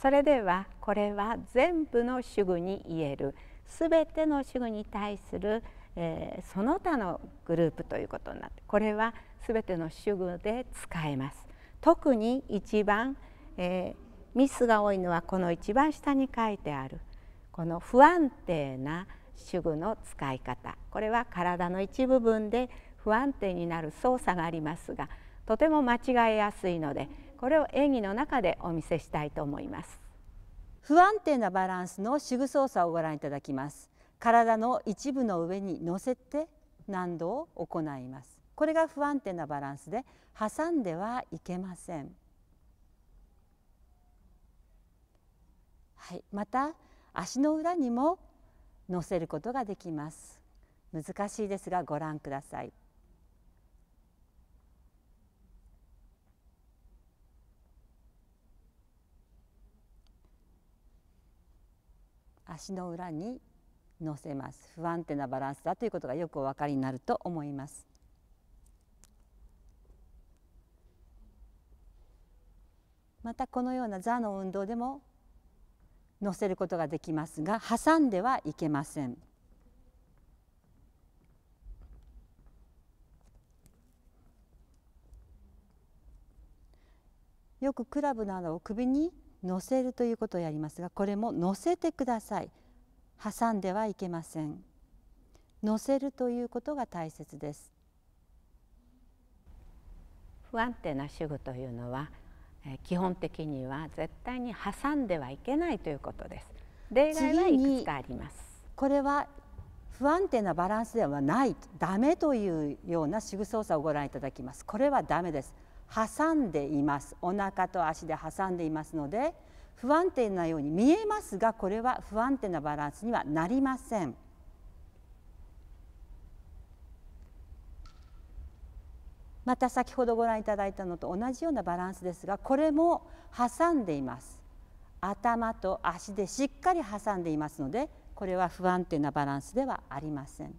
それではこれは全部の主語に言える全ての主語に対する、えー、その他のグループということになってこれは全ての主語で使えます。特に一番、えー、ミスが多いのはこの一番下に書いてあるこの不安定な主語の使い方これは体の一部分で不安定になる操作がありますがとても間違えやすいのでこれを演技の中でお見せしたいと思います不安定なバランスの手具操作をご覧いただきます体の一部の上に乗せて何度を行いますこれが不安定なバランスで挟んではいけませんはい、また足の裏にも乗せることができます難しいですがご覧ください足の裏に乗せます不安定なバランスだということがよくお分かりになると思いますまたこのような座の運動でも乗せることができますが挟んではいけませんよくクラブなどを首に乗せるということをやりますがこれも乗せてください挟んではいけません乗せるということが大切です不安定な主語というのは基本的には絶対に挟んではいけないということです例外はいくつかありますこれは不安定なバランスではないダメというような手具操作をご覧いただきますこれはダメです挟んでいますお腹と足で挟んでいますので不安定なように見えますがこれは不安定なバランスにはなりませんまた先ほどご覧いただいたのと同じようなバランスですがこれも挟んでいます頭と足でしっかり挟んでいますのでこれは不安定なバランスではありません。